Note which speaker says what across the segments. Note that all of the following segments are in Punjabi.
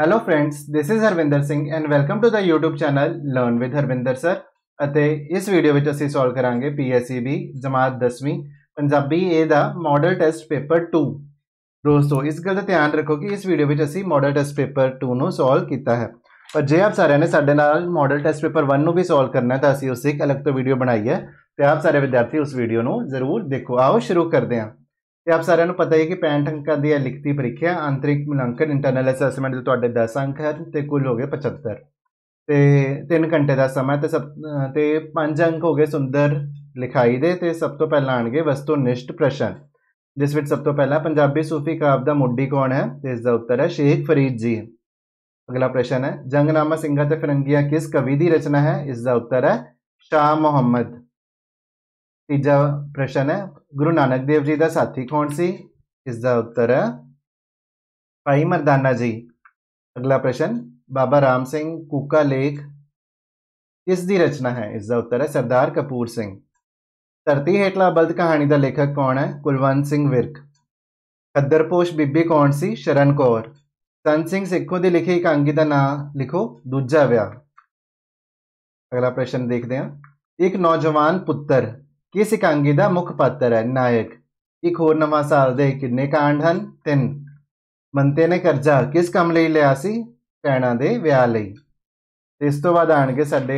Speaker 1: hello friends this is Harvinder Singh and welcome to the YouTube channel learn with Harvinder sir ਅਤੇ ਇਸ ਵੀਡੀਓ ਵਿੱਚ ਅਸੀਂ ਸੋਲਵ ਕਰਾਂਗੇ PSEB ਜਮਾਤ 10ਵੀਂ ਪੰਜਾਬੀ A ਦਾ ਮਾਡਲ ਟੈਸਟ ਪੇਪਰ 2 ਦੋਸਤੋ ਇਸ ਗੱਲ ਦਾ ਧਿਆਨ ਰੱਖੋ ਕਿ ਇਸ ਵੀਡੀਓ ਵਿੱਚ ਅਸੀਂ ਮਾਡਲ ਟੈਸਟ ਪੇਪਰ 2 ਨੂੰ ਸੋਲਵ ਕੀਤਾ ਹੈ ਪਰ ਜੇ ਆਪ ਸਾਰਿਆਂ ਨੇ ਸਾਡੇ ਨਾਲ ਮਾਡਲ ਟੈਸਟ ਪੇਪਰ 1 ਨੂੰ ਵੀ ਸੋਲਵ ਕਰਨਾ ਹੈ ਤਾਂ ਅਸੀਂ ਉਸ ਇੱਕ ਅਲੱਗ ਤੋਂ ਵੀਡੀਓ ਬਣਾਈ ਹੈ ਤੇ ਆਪ ਸਾਰੇ ਵਿਦਿਆਰਥੀ ਉਸ ਵੀਡੀਓ ਨੂੰ ਜ਼ਰੂਰ ਦੇਖੋ ਆਓ ਸ਼ੁਰੂ ਕਰਦੇ ਹਾਂ ਤੇ ਆਪ ਸਾਰਿਆਂ ਨੂੰ ਪਤਾ ਹੈ ਕਿ 65 ਅੰਕਾਂ ਦੀ ਇਹ ਲਿਖਤੀ ਪ੍ਰੀਖਿਆ ਅੰਤਰਿਕ ਮੁਲਾਂਕਣ ਇੰਟਰਨਲ ਅਸੈਸਮੈਂਟ ਦੇ ਤੁਹਾਡੇ 10 ਅੰਕ ਹੈ ਤੇ ਕੁੱਲ ਹੋ ਗਏ 75 ਤੇ 3 ਘੰਟੇ ਦਾ ਸਮਾਂ ਤੇ ਸਭ ਤੇ 5 ਅੰਕ ਹੋ ਗਏ ਸੁੰਦਰ ਲਿਖਾਈ ਦੇ ਤੇ ਸਭ ਤੋਂ ਪਹਿਲਾਂ ਆਣਗੇ ਨਿਸ਼ਟ ਪ੍ਰਸ਼ਨ ਜਿਸ ਵਿੱਚ ਸਭ ਤੋਂ ਪਹਿਲਾਂ ਪੰਜਾਬੀ ਸੂਫੀ ਕਾਵ ਦਾ ਮੁੱਢੀ ਕੌਣ ਹੈ ਤੇ ਇਸ ਦਾ ਉੱਤਰ ਹੈ ਸ਼ੇਖ ਫਰੀਦ ਜੀ ਅਗਲਾ ਪ੍ਰਸ਼ਨ ਹੈ ਜੰਗਨਾਮਾ ਸਿੰਘਾਂ ਤੇ ਫਰੰਗੀਆਂ ਕਿਸ ਕਵੀ ਦੀ ਰਚਨਾ ਹੈ ਇਸ ਦਾ ਉੱਤਰ ਹੈ ਸ਼ਾਹ ਮੁਹੰਮਦ ਤੀਜਾ ਪ੍ਰਸ਼ਨ ਹੈ ਗੁਰੂ ਨਾਨਕ ਦੇਵ ਜੀ ਦਾ ਸਾਥੀ ਕੌਣ ਸੀ ਇਸ ਦਾ ਉੱਤਰ ਹੈ ਭਾਈ ਮਰਦਾਨਾ ਜੀ ਅਗਲਾ ਪ੍ਰਸ਼ਨ ਬਾਬਾ ਰਾਮ ਸਿੰਘ ਕੂਕਾ ਲੇਖ ਕਿਸ ਦੀ ਰਚਨਾ ਹੈ ਇਸ ਦਾ ਉੱਤਰ ਹੈ ਸਰਦਾਰ ਕਪੂਰ ਸਿੰਘ ਧਰਤੀ ਹੇਠਲਾ ਬਲਦ ਕਹਾਣੀ ਦਾ ਲੇਖਕ ਕੌਣ ਹੈ ਕੁਲਵੰਤ ਸਿੰਘ ਵਿਰਕ ਖੱਦਰਪੋਸ਼ ਬੀਬੀ ਕੌਣ ਸੀ ਸ਼ਰਨ ਕੌਰ ਤਨ ਸਿੰਘ ਸਿੱਖੋ ਦੇ ਲਿਖੇ ਇੱਕ ਇਕਾਂਗੀ ਦਾ ਨਾਮ ਲਿਖੋ ਦੂਜਾ ਵਿਆਹ ਅਗਲਾ ਪ੍ਰਸ਼ਨ ਦੇਖਦੇ ਹਾਂ ਇੱਕ ਨੌਜਵਾਨ ਪੁੱਤਰ ਕਿਸ ਇਕਾਂਗੀ ਦਾ ਮੁੱਖ ਪਾਤਰ ਹੈ ਨਾਇਕ ਇੱਕ ਹੋਰ ਨਵਾਂ ਸਾਲ ਦੇ ਕਿੰਨੇ ਕਾਂਡ ਹਨ ਤਿੰਨ ਮੰਤੇ ਨੇ ਕਰਜ਼ਾ ਕਿਸ ਕੰਮ ਲਈ ਲਿਆ ਸੀ ਪੈਣਾ ਦੇ ਵਿਆਹ ਲਈ ਇਸ ਤੋਂ ਬਾਅਦ ਆਣਗੇ ਸਾਡੇ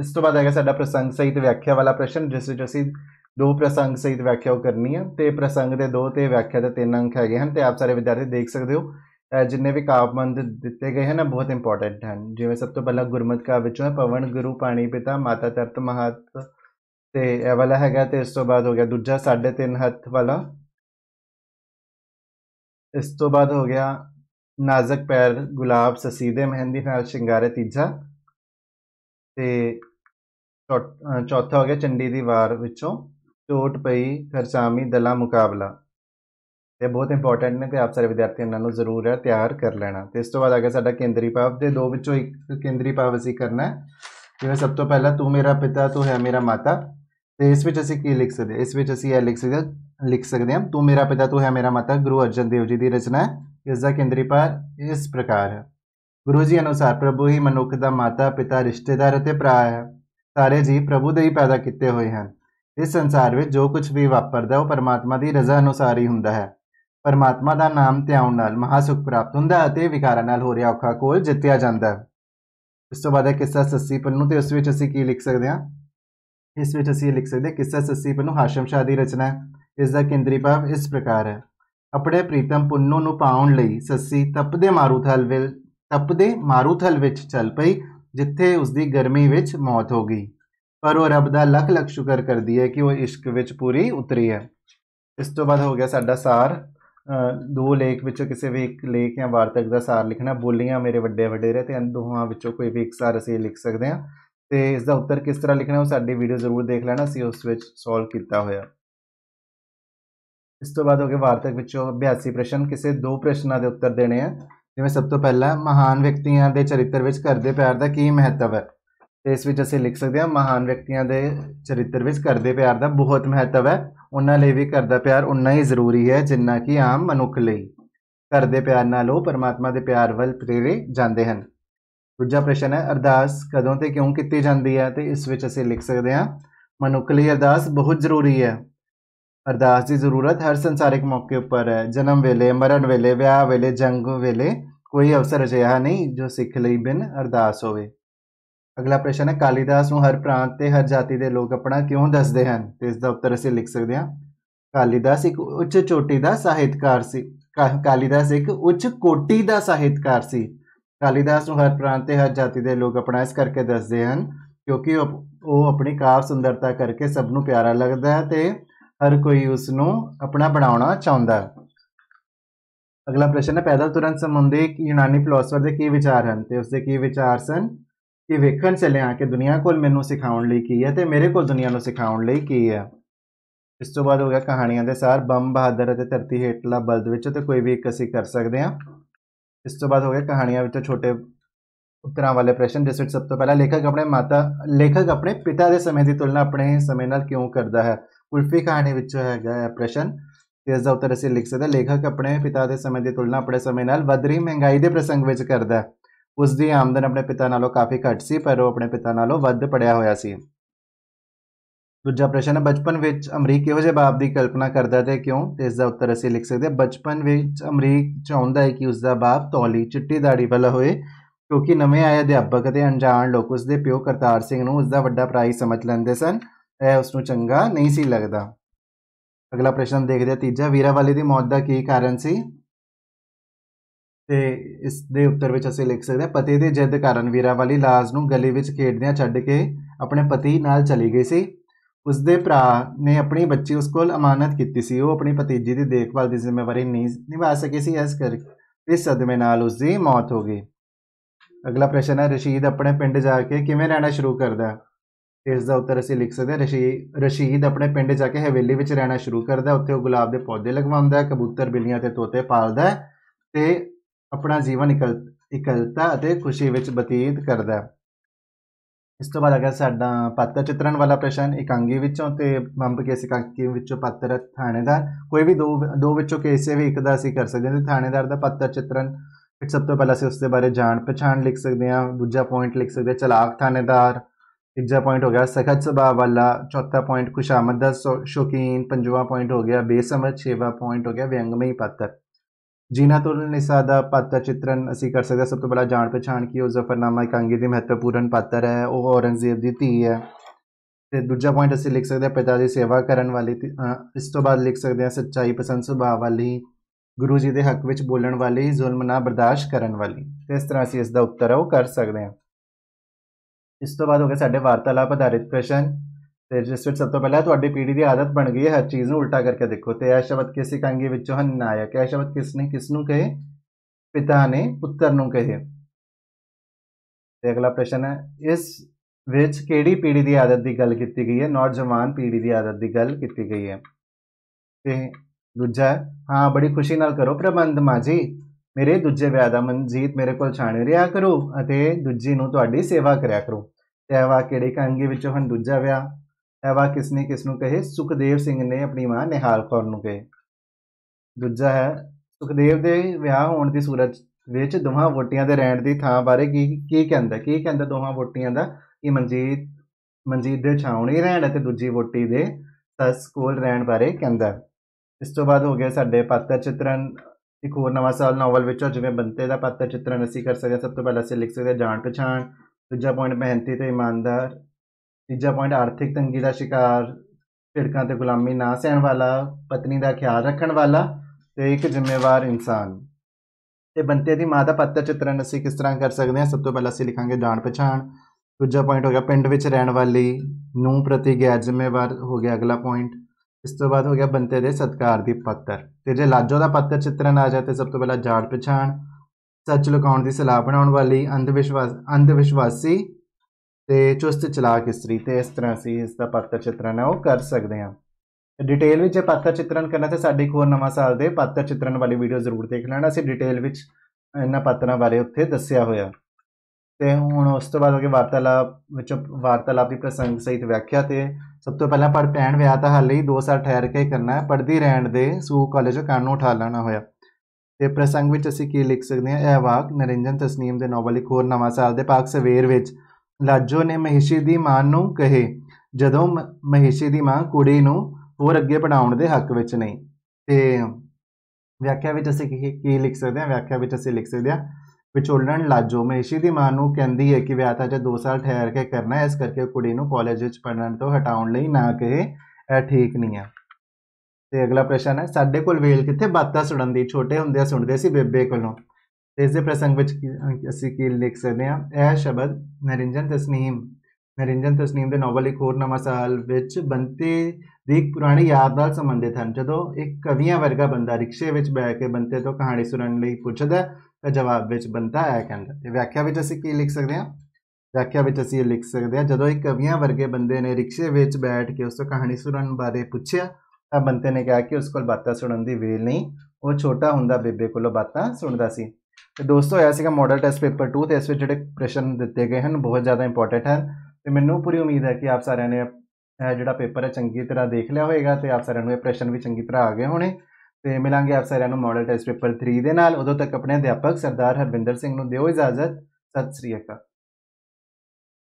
Speaker 1: ਇਸ ਤੋਂ ਬਾਅਦ ਆਏਗਾ ਸਾਡਾ ਪ੍ਰਸੰਗ ਸਹਿਤ ਵਿਆਖਿਆ ਵਾਲਾ ਪ੍ਰਸ਼ਨ ਜਿਸ ਵਿੱਚ ਅਸੀਂ ਦੋ ਪ੍ਰਸੰਗ ਸਹਿਤ ਵਿਆਖਿਆ ਕਰਨੀ ਹੈ ਤੇ ਪ੍ਰਸੰਗ ਦੇ ਦੋ ਤੇ ਵਿਆਖਿਆ ਦੇ ਤਿੰਨ ਅੰਕ ਹੈਗੇ ਹਨ ਤੇ ਆਪ ਸਾਰੇ ਵਿਦਿਆਰਥੀ ਦੇਖ ਸਕਦੇ ਹੋ ਜਿੰਨੇ ਵੀ ਕਾਵਮੰਦ ਦਿੱਤੇ ਗਏ ਹਨ ਬਹੁਤ ਇੰਪੋਰਟੈਂਟ ਹਨ ਜਿਵੇਂ ਸਭ ਤੋਂ ਪਹਿਲਾਂ ਗੁਰਮਤਿ ਕਾ ਵਿੱਚੋਂ ਹੈ ਪਵਨ ਗੁਰੂ ਪਾਣੀ ਪਿਤਾ ਮਾਤਾ ਤਰਤ ਮਹਾਤ ਤੇ ਇਹ ਵਾਲਾ ਹੈਗਾ ਤੇ ਇਸ ਤੋਂ ਬਾਅਦ ਹੋ ਗਿਆ ਦੂਜਾ 3.5 ਹੱਥ ਵਾਲਾ ਇਸ ਤੋਂ ਬਾਅਦ ਹੋ ਗਿਆ ਨਾਜ਼ਕ ਪੈਰ ਗੁਲਾਬ ਸਸੀਦੇ ਮਹਿੰਦੀ ਨਾਲ ਸ਼ਿੰਗਾਰੇ ਤੀਜਾ ਤੇ ਚੌਥਾ ਹੋ ਗਿਆ ਚੰਡੀ ਦੀ ਵਾਰ ਵਿੱਚੋਂ ਟੋਟ ਪਈ ਖਰਸਾਮੀ ਦਲਾ ਮੁਕਾਬਲਾ ਤੇ ਬਹੁਤ ਇੰਪੋਰਟੈਂਟ ਨੇ ਤੇ ਆਪ ਸਾਰੇ ਵਿਦਿਆਰਥੀਆਂ ਇਹਨਾਂ ਨੂੰ ਜ਼ਰੂਰ ਹੈ ਤਿਆਰ ਕਰ ਲੈਣਾ ਤੇ ਇਸ ਤੋਂ ਬਾਅਦ ਆ ਗਿਆ ਸਾਡਾ ਕੇਂਦਰੀ ਭਾਵ ਦੇ ਦੋ ਵਿੱਚੋਂ ਇੱਕ ਕੇਂਦਰੀ ਭਾਵ ਅਸੀਂ ਕਰਨਾ ਹੈ ਜਿਵੇਂ ਸਭ ਤੋਂ ਪਹਿਲਾਂ ਤੂੰ ਮੇਰਾ ਪਿਤਾ ਤੂੰ ਹੈ ਮੇਰਾ ਮਾਤਾ ਤੇ ਇਸ ਵਿੱਚ ਅਸੀਂ ਕੀ ਲਿਖ ਸਕਦੇ ਇਸ ਵਿੱਚ ਅਸੀਂ ਇਹ ਲਿਖ ਸਕਦੇ ਲਿਖ ਸਕਦੇ ਹਾਂ ਤੂੰ ਮੇਰਾ ਪਿਤਾ ਤੂੰ ਹੈ ਮੇਰਾ ਮਾਤਾ ਗੁਰੂ ਅਰਜਨ ਦੇਵ ਜੀ ਦੀ ਰਚਨਾ ਇਸ ਦਾ ਕੇਂਦਰੀ ਪਾਠ ਇਸ ਪ੍ਰਕਾਰ ਹੈ ਗੁਰੂ ਜੀ ਅਨੁਸਾਰ ਪ੍ਰਭੂ ਹੀ ਮਨੁੱਖ ਦਾ ਮਾਤਾ ਪਿਤਾ ਰਿਸ਼ਤੇਦਾਰ ਅਤੇ ਭਰਾ ਹੈ ਸਾਰੇ ਜੀ ਪ੍ਰਭੂ ਦੇ ਹੀ ਪੈਦਾ ਕੀਤੇ ਹੋਏ ਹਨ ਇਸ ਸੰਸਾਰ ਵਿੱਚ ਜੋ ਕੁਝ ਵੀ ਵਾਪਰਦਾ ਉਹ ਪਰਮਾਤਮਾ ਦੀ ਰਜ਼ਾ ਅਨੁਸਾਰ ਹੀ ਹੁੰਦਾ ਹੈ ਪਰਮਾਤਮਾ ਦਾ ਨਾਮ ਧਿਆਉਣ ਨਾਲ ਮਹਾਸੁਖ ਪ੍ਰਾਪਤ ਹੁੰਦਾ ਅਤੇ ਵਿਕਾਰਾਂ ਨਾਲ ਹੋ ਰਿਹਾ ਔਖਾ ਕੋਲ ਜਿੱਤਿਆ ਜਾਂਦਾ ਇਸ ਤੋਂ ਬਾਅਦ ਹੈ ਕਿੱਸਾ ਸੱਸੀ ਪੰਨੂ ਤੇ ਉਸ ਵਿੱਚ ਅਸੀਂ ਕੀ ਲਿਖ ਸਕਦੇ ਹਾਂ ਇਸ ਵਿੱਚ ਅਸੀਂ ਲਿਖ ਸਕਦੇ ਕਿੱਸਾ ਸੱਸੀ ਪੰਨੂ ਹਾਸ਼ਮ ਸ਼ਾਹ ਦੀ ਰਚਨਾ ਹੈ ਇਸ ਦਾ ਕੇਂਦਰੀ ਭਾਵ ਇਸ ਪ੍ਰਕਾਰ ਹੈ ਆਪਣੇ ਪ੍ਰੀਤਮ ਪੁੰਨੂ ਨੂੰ ਪਾਉਣ ਲਈ ਸੱਸੀ ਤਪਦੇ ਮਾਰੂਥਲ ਵਿੱਚ ਤਪਦੇ ਮਾਰੂਥਲ ਵਿੱਚ ਚੱਲ ਪਈ ਜਿੱਥੇ ਉਸ ਦੀ ਗਰਮੀ ਵਿੱਚ ਮੌਤ ਹੋ ਗਈ ਪਰ ਉਹ ਰੱਬ ਦਾ ਲੱਖ ਲੱਖ ਸ਼ੁਕਰ ਕਰਦੀ ਹੈ ਕਿ ਉਹ ਇਸ਼ਕ ਵਿੱਚ ਪੂਰੀ ਉਤਰੀ ਹੈ ਇਸ ਤੋਂ ਬਾਅਦ ਹੋ ਗਿਆ ਸਾਡਾ ਸਾਰ ਦੋ ਲੇਖ ਵਿੱਚੋਂ ਕਿਸੇ ਵੀ ਇੱਕ ਲੇਖ ਜਾਂ ਵਾਰਤਕ ਦਾ ਸਾਰ ਲਿਖਣਾ ਬੋਲੀਆਂ ਮੇਰੇ ਵੱਡੇ ਵਡੇਰੇ ਤੇ ਦੋਹਾਂ ਵਿੱਚੋਂ ਕੋਈ ਵੀ ਇੱਕ ਸਾਰ ਅਸੀਂ ਲਿਖ ਸਕਦੇ ਹਾਂ ਤੇ ਇਸ ਦਾ ਉੱਤਰ ਕਿਸ ਤਰ੍ਹਾਂ ਲਿਖਣਾ ਉਹ ਸਾਡੀ ਵੀਡੀਓ ਜ਼ਰੂਰ ਦੇਖ ਲੈਣਾ ਸੀ ਉਸ ਵਿੱਚ ਸੋਲਵ ਕੀਤਾ ਹੋਇਆ ਇਸ ਤੋਂ ਬਾਅਦ ਹੋ ਗਿਆ ਵਾਰਤਕ ਵਿੱਚੋਂ 82 ਪ੍ਰਸ਼ਨ ਕਿਸੇ ਦੋ ਪ੍ਰਸ਼ਨਾਂ ਦੇ ਉੱਤਰ ਦੇਣੇ ਆ ਜਿਵੇਂ ਸਭ ਤੋਂ ਪਹਿਲਾ ਮਹਾਨ ਵਿਅਕਤੀਆਂ ਦੇ ਚਰਿੱਤਰ ਵਿੱਚ ਘਰ ਦੇ ਪਿਆਰ ਦਾ ਕੀ ਮਹੱਤਵ ਹੈ ਤੇ ਇਸ ਵਿੱਚ ਅਸੀਂ ਲਿਖ ਸਕਦੇ ਹਾਂ ਮਹਾਨ ਵਿਅਕਤੀਆਂ ਦੇ ਚਰਿੱਤਰ ਵਿੱਚ ਘਰ ਦੇ ਪਿਆਰ ਦਾ ਬਹੁਤ ਮਹੱਤਵ ਹੈ ਉਹਨਾਂ ਲਈ ਵੀ ਘਰ ਦਾ ਪਿਆਰ ਉਨਾ ਹੀ ਜ਼ਰੂਰੀ ਹੈ ਜਿੰਨਾ ਕਿ ਆਮ ਮਨੁੱਖ ਲਈ ਘਰ ਦੇ ਪਿਆਰ ਨਾਲ ਉਹ ਪਰਮਾਤਮਾ ਦੇ ਪਿਆਰ ਵੱਲ ਪ੍ਰੇਰੇ ਜਾਂਦੇ ਹਨ ਦੂਜਾ ਪ੍ਰਸ਼ਨ ਹੈ ਅਰਦਾਸ ਕਦੋਂ ਤੇ ਕਿਉਂ ਕੀਤੀ ਜਾਂਦੀ ਹੈ ਤੇ ਇਸ ਵਿੱਚ ਅਸੀਂ ਲਿਖ ਸਕਦੇ ਹਾਂ ਮਨੁੱਖ ਲਈ ਅਰਦਾਸ ਬਹੁਤ ਜ਼ਰੂਰੀ ਹੈ ਅਰਦਾਸ ਦੀ ਜ਼ਰੂਰਤ ਹਰ ਸੰਸਾਰਿਕ ਮੌਕੇ ਉੱਪਰ ਹੈ ਜਨਮ ਵੇਲੇ ਮਰਨ ਵੇਲੇ ਵਿਆਹ ਵੇਲੇ ਜੰਗ ਵੇਲੇ ਕੋਈ ਅਵਸਰ ਅਜਿਹਾ ਨਹੀਂ ਜੋ ਸਿੱਖ ਲਈ ਬਿਨ ਅਰਦਾਸ ਹੋਵੇ ਅਗਲਾ ਪ੍ਰਸ਼ਨ ਹੈ ਕਾਲੀਦਾਸ ਨੂੰ ਹਰ ਪ੍ਰਾਂਤ ਤੇ ਹਰ ਜਾਤੀ ਦੇ ਲੋਕ ਆਪਣਾ ਕਿਉਂ ਦੱਸਦੇ ਹਨ ਤੇ ਇਸ ਦਾ ਉੱਤਰ ਅਸੀਂ ਲਿਖ ਸਕਦੇ ਹਾਂ ਕਾਲੀਦਾਸ ਇੱਕ ਉੱਚ ਚੋਟੀ ਦਾ ਸਾਹਿਤਕਾਰ ਸੀ ਕਾਲੀਦਾਸ ਇੱਕ ਉੱਚ ਕੋਟੀ ਦਾ ਸਾਹਿਤਕਾਰ ਸੀ ਕਾਲੀਦਾਸ ਨੂੰ ਹਰ ਪ੍ਰਾਂਤ ਤੇ ਹਰ ਜਾਤੀ ਦੇ ਲੋਕ ਆਪਣਾ ਇਸ ਕਰਕੇ ਦੱਸਦੇ ਹਨ ਕਿਉਂਕਿ ਉਹ ਆਪਣੀ ਕਾਫ ਸੁੰਦਰਤਾ ਕਰਕੇ ਸਭ ਨੂੰ ਪਿਆਰਾ ਲੱਗਦਾ ਹੈ ਤੇ ਹਰ ਕੋਈ ਉਸ ਨੂੰ ਆਪਣਾ ਬਣਾਉਣਾ ਚਾਹੁੰਦਾ ਹੈ ਅਗਲਾ ਪ੍ਰਸ਼ਨ ਹੈ ਪੈਦਲ ਤੁਰੰਤ ਸੰਬੰਧੀ ਯੂਨਾਨੀ ਫਿਲਾਸਫਰ ਦੇ ਕੀ ਵਿਚਾਰ ਹਨ ਤੇ ਉਸ ਦੇ ਕੀ ਵਿਚਾਰ ਸਨ ਕਿ ਵੇਖਣ ਚਲੇ ਆ ਕਿ ਦੁਨੀਆ ਕੋਲ ਮੈਨੂੰ ਸਿਖਾਉਣ ਲਈ ਕੀ ਹੈ ਤੇ ਮੇਰੇ ਕੋਲ ਦੁਨੀਆ ਨੂੰ ਸਿਖਾਉਣ ਲਈ ਕੀ ਹੈ ਇਸ ਤੋਂ ਬਾਅਦ ਹੋ ਗਿਆ ਕਹਾਣੀਆਂ ਦੇ ਸਾਰ ਬੰਮ ਬਹਾਦਰ ਅਤੇ ਧਰਤੀ ਹੇਟਲਾ ਬਲਦ ਵਿੱਚ ਤੇ ਕੋਈ ਵੀ ਇੱਕ ਅਸੀਂ ਕਰ ਸਕਦੇ ਹਾਂ ਇਸ ਤੋਂ ਬਾਅਦ ਹੋ ਗਿਆ ਕਹਾਣੀਆਂ ਵਿੱਚੋਂ ਛੋਟੇ ਉੱਤਰਾਂ ਵਾਲੇ ਪ੍ਰਸ਼ਨ ਜਿਸ ਵਿੱਚ ਸਭ ਤੋਂ ਪਹਿਲਾਂ ਲੇਖਕ ਆਪਣੇ ਮਾਤਾ ਲੇਖਕ ਆਪਣੇ ਪਿਤਾ ਦੇ ਸਮੇਂ ਦੀ ਤੁਲਨਾ ਆਪਣੇ ਸਮੇਂ ਨਾਲ ਕਿਉਂ ਕਰਦਾ ਹੈ ਉਲਫੀ ਕਹਾਣੀ ਵਿੱਚ ਹੈਗਾ ਪ੍ਰਸ਼ਨ ਇਸ ਦਾ ਉੱਤਰ ਅਸੀਂ ਲਿਖ ਸਕਦੇ ਲੇਖਕ ਆਪਣੇ ਪਿਤਾ ਦੇ ਸਮੇਂ ਦੀ ਤੁਲਨਾ ਆਪਣੇ ਸਮੇਂ ਨਾਲ ਵਧ ਰਹੀ ਮਹਿੰਗਾਈ ਦੇ ਪ੍ਰਸੰਗ ਵਿੱਚ ਕਰਦਾ ਹੈ ਉਸ ਦੀ ਆਮਦਨ ਆਪਣੇ ਪਿਤਾ ਨਾਲੋਂ ਕਾਫੀ ਘੱਟ ਸੀ ਪਰ ਉਹ ਆਪਣੇ ਪਿਤਾ ਨਾਲੋਂ ਵੱਧ ਪੜਿਆ ਹੋਇਆ ਸੀ ਦੂਜਾ ਪ੍ਰਸ਼ਨ ਹੈ ਬਚਪਨ ਵਿੱਚ ਅਮਰੀਕ ਇਹੋ ਜਿਹੇ ਬਾਪ ਦੀ ਕਲਪਨਾ ਕਰਦਾ ਤੇ ਕਿਉਂ ਤੇ ਇਸ ਦਾ ਉੱਤਰ ਅਸੀਂ ਲਿਖ ਸਕਦੇ ਹਾਂ ਬਚਪਨ ਵਿੱਚ ਅਮਰੀਕ ਚਾਹੁੰਦਾ ਹੈ ਕਿ ਉਸ ਦਾ ਬਾਪ ਤੌਲੀ ਚਿੱਟੀ ਦਾੜੀ ਵਾਲਾ ਹੋਵੇ ਕਿਉਂਕਿ ਨਵੇਂ ਆਏ ਅਧਿਆਪਕ ਤੇ ਅਣਜਾਣ ਲੋਕ ਉਸ ਦੇ ਪਿਓ ਕਰਤਾਰ ਸਿੰਘ ਨੂੰ ਉਸ ਦਾ ਵੱਡਾ ਪ੍ਰਾਈ ਸਮਝ ਲੈਂਦੇ ਸਨ ਇਹ ਉਸ ਨੂੰ ਚੰਗਾ ਨਹੀਂ ਸੀ ਲੱਗਦਾ ਅਗਲਾ ਪ੍ਰਸ਼ਨ ਦੇਖਦੇ ਹਾਂ ਤੀਜਾ ਵੀਰਾਵਾਲੀ ਦੀ ਮੌਤ ਦਾ ਕੀ ਕਾਰਨ ਸੀ ਤੇ ਇਸ ਦੇ ਉੱਤਰ ਵਿੱਚ ਅਸੀਂ ਲਿਖ ਸਕਦੇ ਹਾਂ ਪਤੇ ਦੇ ਜਿੱਦ ਕਾਰਨ ਵਾਲੀ ਲਾਜ਼ ਨੂੰ ਗਲੀ ਵਿੱਚ ਖੇਡਦਿਆਂ ਛੱਡ ਕੇ ਆਪਣੇ ਪਤੀ ਨਾਲ ਚਲੀ ਗਈ ਸੀ ਉਸ ਦੇ ਭਰਾ ਨੇ ਆਪਣੀ ਬੱਚੀ ਉਸ ਕੋਲ ਅਮਾਨਤ ਕੀਤੀ ਸੀ ਉਹ ਆਪਣੀ ਭਤੀਜੀ ਦੀ ਦੇਖਭਾਲ ਦੀ ਜ਼ਿੰਮੇਵਾਰੀ ਨਹੀਂ ਨਿਭਾ ਸਕੇ ਸੀ ਇਸ ਕਰਕੇ ਇਸ ਸਦਮੇ ਨਾਲ ਉਸ ਦੀ ਮੌਤ ਹੋ ਗਈ ਅਗਲਾ ਪ੍ਰਸ਼ਨ ਹੈ ਰਸ਼ੀਦ ਆਪਣੇ ਪਿੰਡ ਜਾ ਕੇ ਕਿਵੇਂ ਰਹਿਣਾ ਸ਼ੁਰੂ ਕਰਦਾ ਇਸ ਦਾ ਉੱਤਰ ਅਸੀਂ ਲਿਖ ਸਕਦੇ ਹਾਂ ਰਸ਼ੀਦ ਆਪਣੇ ਪਿੰਡ ਜਾ ਕੇ ਹਵੇਲੀ ਵਿੱਚ ਰਹਿਣਾ ਸ਼ੁਰੂ ਕਰਦਾ ਉੱਥੇ ਉਹ ਗੁਲਾਬ ਦੇ ਪੌਦੇ ਲਗਵਾਉਂਦਾ ਕਬੂਤਰ ਬਿੱਲੀਆਂ ਤੇ ਤੋਤੇ ਪਾਲਦਾ ਤੇ ਆਪਣਾ ਜੀਵਨ ਇਕਲਤਾ ਅਤੇ ਖੁਸ਼ੀ ਵਿੱਚ ਬਤੀਤ ਕਰਦਾ ਇਸ ਤੋਂ ਬਾਅਦ ਅਗਰ ਸਾਡਾ ਪਾਤਰ ਚਿਤਰਨ ਵਾਲਾ ਪ੍ਰਸ਼ਨ ਇਕਾਂਗੀ ਵਿੱਚੋਂ ਤੇ ਮੰਬ ਕੇਸ ਇਕਾਂਗੀ ਵਿੱਚੋਂ ਪਾਤਰ ਥਾਣੇਦਾਰ ਕੋਈ ਵੀ ਦੋ ਦੋ ਵਿੱਚੋਂ ਕਿਸੇ ਵੀ ਇੱਕ ਦਾ ਅਸੀਂ ਕਰ ਸਕਦੇ ਹਾਂ ਥਾਣੇਦਾਰ ਦਾ ਪਾਤਰ ਚਿਤਰਨ ਫਿਰ ਸਭ ਤੋਂ ਪਹਿਲਾਂ ਅਸੀਂ ਉਸ ਦੇ ਬਾਰੇ ਜਾਣ ਪਛਾਣ ਲਿਖ ਸਕਦੇ ਹਾਂ ਦੂਜਾ ਪੁਆਇੰਟ ਲਿਖ ਸਕਦੇ ਹਾਂ ਚਲਾਕ ਥਾਣੇਦਾਰ ਤੀਜਾ ਪੁਆਇੰਟ ਹੋ ਗਿਆ ਸਖਤ ਸੁਭਾਅ ਵਾਲਾ ਚੌਥਾ ਪੁਆਇੰਟ ਖੁਸ਼ਾਮਦ ਦਾ ਸ਼ੌਕੀਨ ਪੰਜਵਾਂ ਪੁਆਇੰਟ ਹੋ ਗਿਆ ਬੇਸਮਝ ਛੇਵਾਂ ਪੁਆਇੰਟ ਹੋ ਗਿਆ ਵਿਅੰਗਮਈ ਪਾਤਰ ਜੀਨਾਤੁਲ ਨਿਸਾ ਦਾ ਪਾਤਰ ਚਿਤਰਨ ਅਸੀਂ ਕਰ ਸਕਦੇ ਹਾਂ ਸਭ ਤੋਂ ਪਹਿਲਾਂ ਜਾਣ ਪਛਾਣ ਕੀ ਉਹ ਜ਼ਫਰਨਾਮਾ ਇਕਾਂਗੀ ਦੀ ਮਹੱਤਵਪੂਰਨ ਪਾਤਰ ਹੈ ਉਹ ਔਰੰਗਜ਼ੇਬ ਦੀ ਧੀ ਹੈ ਤੇ ਦੂਜਾ ਪੁਆਇੰਟ ਅਸੀਂ ਲਿਖ ਸਕਦੇ ਹਾਂ ਪਿਤਾ ਦੀ ਸੇਵਾ ਕਰਨ ਵਾਲੀ ਇਸ ਤੋਂ ਬਾਅਦ ਲਿਖ ਸਕਦੇ ਹਾਂ ਸੱਚਾਈ ਪਸੰਦ ਸੁਭਾਅ ਵਾਲੀ ਗੁਰੂ ਜੀ ਦੇ ਹੱਕ ਵਿੱਚ ਬੋਲਣ ਵਾਲੀ ਜ਼ੁਲਮ ਨਾ ਬਰਦਾਸ਼ਤ ਕਰਨ ਵਾਲੀ ਤੇ ਇਸ ਤਰ੍ਹਾਂ ਅਸੀਂ ਇਸ ਦਾ ਉੱਤਰ ਉਹ ਕਰ ਸਕਦੇ ਹਾਂ ਇਸ ਤੋਂ ਬਾਅਦ ਹੋ ਗਿਆ ਸਾਡੇ ਵਾਰਤਾਲਾਪ ਆਧਾਰਿਤ ਪ੍ਰਸ਼ਨ ਤੇ ਜਿਸ ਵਿੱਚ ਸਭ ਤੋਂ ਪਹਿਲਾਂ ਤੁਹਾਡੀ ਪੀੜ੍ਹੀ ਦੀ ਆਦਤ ਬਣ ਗਈ ਹੈ ਹਰ ਚੀਜ਼ ਨੂੰ ਉਲਟਾ ਕਰਕੇ ਦੇਖੋ ਤੇ ਇਹ ਸ਼ਬਦ ਕਿਸੇ ਕਾਂਗੇ ਵਿੱਚੋਂ ਹਨ ਆਇਆ ਕਿ ਇਹ ਸ਼ਬਦ ਕਿਸ ਨੇ ਕਿਸ ਨੂੰ ਕਹੇ ਪਿਤਾ ਨੇ ਪੁੱਤਰ ਨੂੰ ਕਹੇ ਤੇ ਅਗਲਾ ਪ੍ਰਸ਼ਨ ਹੈ ਇਸ ਵਿੱਚ ਕਿਹੜੀ ਪੀੜ੍ਹੀ ਦੀ ਆਦਤ ਦੀ ਗੱਲ ਕੀਤੀ ਗਈ ਹੈ ਨੌਜਵਾਨ ਪੀੜ੍ਹੀ ਦੀ ਆਦਤ ਦੀ ਗੱਲ ਕੀਤੀ ਗਈ ਹੈ ਤੇ ਦੂਜਾ ਹਾਂ ਬੜੀ ਖੁਸ਼ੀ ਨਾਲ ਕਰੋ ਪ੍ਰਬੰਧ ਮਾਜੀ ਮੇਰੇ ਦੂਜੇ ਵਿਆਹ ਦਾ ਮਨਜੀਤ ਮੇਰੇ ਕੋਲ ਛਾਣ ਰਿਹਾ ਕਰੋ ਅਤੇ ਦੂਜੀ ਨੂੰ ਤੁਹਾਡੀ ਸੇਵਾ ਕਰਿਆ ਕਰੋ ਤੇ ਇਹ ਵਾ ਕਿਹੜੀ ਵਿੱਚੋਂ ਹਨ ਦੂਜਾ ਵਿਆਹ ਐਵਾ ਕਿਸ ਨੇ ਕਿਸ ਨੂੰ ਕਹੇ ਸੁਖਦੇਵ ਸਿੰਘ ਨੇ ਆਪਣੀ ਮਾਂ ਨਿਹਾਲ ਕੌਰ ਨੂੰ ਕਹੇ ਦੂਜਾ ਹੈ ਸੁਖਦੇਵ ਦੇ ਵਿਆਹ ਹੋਣ ਦੀ ਸੂਰਤ ਵਿੱਚ ਦੋਹਾਂ ਵੋਟੀਆਂ ਦੇ ਰਹਿਣ ਦੀ ਥਾਂ ਬਾਰੇ ਕੀ ਕੀ ਕਹਿੰਦਾ ਕੀ ਕਹਿੰਦਾ ਦੋਹਾਂ ਵੋਟੀਆਂ ਦਾ ਇਹ ਮਨਜੀਤ ਮਨਜੀਤ ਦੇ ਛਾਉਣੀ ਰਹਿਣ ਅਤੇ ਦੂਜੀ ਵੋਟੀ ਦੇ ਸਸ ਕੋਲ ਰਹਿਣ ਬਾਰੇ ਕਹਿੰਦਾ ਇਸ ਤੋਂ ਬਾਅਦ ਹੋ ਗਿਆ ਸਾਡੇ ਪਾਤਰ ਚਿਤਰਨ ਇੱਕ ਹੋਰ ਨਵਾਂ ਸਾਲ ਨੋਵਲ ਵਿੱਚੋਂ ਜਿਵੇਂ ਬੰਤੇ ਦਾ ਪਾਤਰ ਚਿਤਰਨ ਅਸੀਂ ਕਰ ਸਕਦੇ ਸਭ ਤੋਂ ਪਹਿਲਾਂ ਅਸੀਂ ਲਿਖ ਸਕਦੇ ਜਾਣ ਪਛਾਣ ਦੂਜਾ ਪੁਆਇੰਟ ਮਹਿੰਤੀ ਤੇ ਇਮਾਨਦਾਰ ਤੀਜਾ ਪੁਆਇੰਟ ਆਰਥਿਕ ਤੰਗੀ ਦਾ ਸ਼ਿਕਾਰ ਝਿੜਕਾਂ ਤੇ ਗੁਲਾਮੀ ਨਾ ਸਹਿਣ ਵਾਲਾ ਪਤਨੀ ਦਾ ਖਿਆਲ ਰੱਖਣ ਵਾਲਾ ਤੇ ਇੱਕ ਜ਼ਿੰਮੇਵਾਰ ਇਨਸਾਨ ਤੇ ਬੰਤੇ ਦੀ ਮਾਂ ਦਾ ਚਿੱਤਰਨ ਅਸੀਂ ਕਿਸ ਤਰ੍ਹਾਂ ਕਰ ਸਕਦੇ ਹਾਂ ਸਭ ਤੋਂ ਪਹਿਲਾਂ ਅਸੀਂ ਲਿਖਾਂਗੇ ਜਾਣ ਪਛਾਣ ਦੂਜਾ ਪੁਆਇੰਟ ਹੋ ਗਿਆ ਪਿੰਡ ਵਿੱਚ ਰਹਿਣ ਵਾਲੀ ਨੂੰ ਪ੍ਰਤੀ ਗੈਰ ਜ਼ਿੰਮੇਵਾਰ ਹੋ ਗਿਆ ਅਗਲਾ ਪੁਆਇੰਟ ਇਸ ਤੋਂ ਬਾਅਦ ਹੋ ਗਿਆ ਬੰਤੇ ਦੇ ਸਤਕਾਰ ਦੀ ਪੱਤਰ ਤੇ ਜੇ ਲਾਜੋ ਦਾ ਪੱਤਰ ਚਿੱਤਰਨ ਆ ਜਾਏ ਤੇ ਸਭ ਤੋਂ ਪਹਿਲਾਂ ਜਾਣ ਪਛਾਣ ਸੱਚ ਲੁਕਾਉਣ ਦੀ ਸਲਾਹ ਬਣਾਉਣ ਵਾਲੀ ਅੰਧ ਵਿਸ਼ਵਾਸ ਅੰਧ ਵਿਸ਼ਵਾਸੀ ਤੇ ਚੁਸਤ ਚਲਾਕ ਇਸਤਰੀ ਤੇ ਇਸ ਤਰ੍ਹਾਂ ਸੀ ਇਸ ਦਾ ਪਾਤਰ ਚਿਤਰਨ ਹੈ ਉਹ ਕਰ ਸਕਦੇ ਆ ਡਿਟੇਲ ਵਿੱਚ ਇਹ ਪਾਤਰ ਚਿਤਰਨ ਕਰਨਾ ਤੇ ਸਾਡੇ ਕੋਲ ਨਵਾਂ ਸਾਲ ਦੇ ਪਾਤਰ ਚਿਤਰਨ ਵਾਲੀ ਵੀਡੀਓ ਜ਼ਰੂਰ ਦੇਖ ਲੈਣਾ ਅਸੀਂ ਡਿਟੇਲ ਵਿੱਚ ਇਹਨਾਂ ਪਾਤਰਾਂ ਬਾਰੇ ਉੱਥੇ ਦੱਸਿਆ ਹੋਇਆ ਤੇ ਹੁਣ ਉਸ ਤੋਂ ਬਾਅਦ ਅਗੇ ਵਾਰਤਾਲਾਪ ਵਿੱਚ ਵਾਰਤਾਲਾਪ ਦੀ ਪ੍ਰਸੰਗ ਸਹਿਤ ਵਿਆਖਿਆ ਤੇ ਸਭ ਤੋਂ ਪਹਿਲਾਂ ਪੜ ਪੈਣ ਵਿਆਹ ਤਾਂ ਹਾਲੇ ਹੀ 2 ਸਾਲ ਠਹਿਰ ਕੇ ਕਰਨਾ ਹੈ ਪੜਦੀ ਰਹਿਣ ਦੇ ਸੂ ਕਾਲਜ ਕਾਨੂੰ ਉਠਾ ਲੈਣਾ ਹੋਇਆ ਤੇ ਪ੍ਰਸੰਗ ਵਿੱਚ ਅਸੀਂ ਕੀ ਲਿਖ ਸਕਦੇ ਹਾਂ ਇਹ ਵਾਕ ਨਰਿੰਜਨ ਤਸਨੀਮ ਦੇ ਨੋਵਲ ਇੱਕ ਹੋਰ ਨਵਾਂ ਸਾਲ ਦੇ ਪਾਕ ਸਵੇਰ ਵਿੱਚ ਲਾਜੋ ਨੇ ਮਹੀਸ਼ੀ ਦੀ ਮਾਂ ਨੂੰ ਕਹੇ ਜਦੋਂ ਮਹੀਸ਼ੀ ਦੀ ਮਾਂ ਕੁੜੀ ਨੂੰ ਹੋਰ ਅੱਗੇ ਪੜਾਉਣ ਦੇ ਹੱਕ ਵਿੱਚ ਨਹੀਂ ਤੇ ਵਿਆਖਿਆ ਵਿੱਚ ਅਸੀਂ ਕੀ ਕੀ ਲਿਖ ਸਕਦੇ ਹਾਂ ਵਿਆਖਿਆ ਵਿੱਚ ਅਸੀਂ ਲਿਖ ਸਕਦੇ ਹਾਂ ਵਿਚੋਲਣ ਲਾਜੋ ਮਹੀਸ਼ੀ ਦੀ ਮਾਂ ਨੂੰ ਕਹਿੰਦੀ ਹੈ ਕਿ ਵਿਆਹ ਤਾਂ ਜੇ 2 ਸਾਲ ਠਹਿਰ ਕੇ ਕਰਨਾ ਹੈ ਇਸ ਕਰਕੇ ਕੁੜੀ ਨੂੰ ਕਾਲਜ ਵਿੱਚ ਪੜਨ ਤੋਂ ਹਟਾਉਣ ਲਈ ਨਾ ਕਹੇ ਇਹ ਠੀਕ ਨਹੀਂ ਹੈ ਤੇ ਅਗਲਾ ਪ੍ਰਸ਼ਨ ਹੈ ਸਾਡੇ ਕੋਲ ਵੇਲ ਕਿੱਥੇ ਬਾਤਾਂ ਸੁਣਨ ਦੀ ਛੋਟੇ ਹੁੰਦੇ ਸੁਣਦੇ ਸੀ ਬੇਬੇ ਕੋਲੋਂ ਇਸ ਦੇ ਪ੍ਰਸੰਗ ਵਿੱਚ ਅਸੀਂ ਕੀ ਲਿਖ ਸਕਦੇ ਹਾਂ ਇਹ ਸ਼ਬਦ ਨਰਿੰਜਨ ਤਸਨੀਮ ਨਰਿੰਜਨ ਤਸਨੀਮ ਦੇ ਨੋਵਲ ਇੱਕ ਹੋਰ ਨਵਾਂ ਸਾਲ ਵਿੱਚ ਬੰਤੇ ਦੀ ਇੱਕ ਪੁਰਾਣੀ ਯਾਦ ਨਾਲ ਸੰਬੰਧਿਤ ਹਨ ਜਦੋਂ ਇੱਕ ਕਵੀਆਂ ਵਰਗਾ ਬੰਦਾ ਰਿਕਸ਼ੇ ਵਿੱਚ ਬੈ ਕੇ ਬੰਤੇ ਤੋਂ ਕਹਾਣੀ ਸੁਣਨ ਲਈ ਪੁੱਛਦਾ ਤਾਂ ਜਵਾਬ ਵਿੱਚ ਬੰਤਾ ਇਹ ਕਹਿੰਦਾ ਤੇ ਵਿਆਖਿਆ ਵਿੱਚ ਅਸੀਂ ਕੀ ਲਿਖ ਸਕਦੇ ਹਾਂ ਵਿਆਖਿਆ ਵਿੱਚ ਅਸੀਂ ਇਹ ਲਿਖ ਸਕਦੇ ਹਾਂ ਜਦੋਂ ਇੱਕ ਕਵੀਆਂ ਵਰਗੇ ਬੰਦੇ ਨੇ ਰਿਕਸ਼ੇ ਵਿੱਚ ਬੈਠ ਕੇ ਉਸ ਤੋਂ ਕਹਾਣੀ ਸੁਣਨ ਬਾਰੇ ਪੁੱਛਿਆ ਤਾਂ ਬੰਤੇ ਨੇ ਕਿਹਾ ਕਿ ਉਸ ਕੋਲ ਬਾਤਾਂ ਸੁਣਨ ਦੀ ਵੇਲ ਨਹੀਂ ਉਹ ਛੋਟਾ ਹੁੰਦਾ ਬੇਬੇ ਕੋਲੋਂ ਬਾਤਾਂ ਸੁਣਦਾ ਸੀ ਤੇ ਦੋਸਤੋ ਆਇਆ ਸੀਗਾ ਮਾਡਲ ਟੈਸਟ ਪੇਪਰ 2 ਤੇ ਇਸ ਵਿੱਚ ਜਿਹੜੇ ਪ੍ਰਸ਼ਨ ਦਿੱਤੇ ਗਏ ਹਨ ਬਹੁਤ ਜ਼ਿਆਦਾ ਇੰਪੋਰਟੈਂਟ ਹਨ ਤੇ ਮੈਨੂੰ ਪੂਰੀ ਉਮੀਦ ਹੈ ਕਿ ਆਪ ਸਾਰਿਆਂ ਨੇ ਜਿਹੜਾ ਪੇਪਰ ਹੈ ਚੰਗੀ ਤਰ੍ਹਾਂ ਦੇਖ ਲਿਆ ਹੋਵੇਗਾ ਤੇ ਆਪ ਸਾਰਿਆਂ ਨੂੰ ਇਹ ਪ੍ਰਸ਼ਨ ਵੀ ਚੰਗੀ ਤਰ੍ਹਾਂ ਆ ਗਏ ਹੋਣੇ ਤੇ ਮਿਲਾਂਗੇ ਆਪ ਸਾਰਿਆਂ ਨੂੰ ਮਾਡਲ ਟੈਸਟ ਪੇਪਰ 3 ਦੇ ਨਾਲ ਉਦੋਂ ਤੱਕ ਆਪਣੇ ਅਧਿਆਪਕ ਸਰਦਾਰ ਹਰਵਿੰਦਰ ਸਿੰਘ ਨੂੰ ਦਿਓ ਇਜਾਜ਼ਤ ਸਤਿ ਸ੍ਰੀ ਅਕਾਲ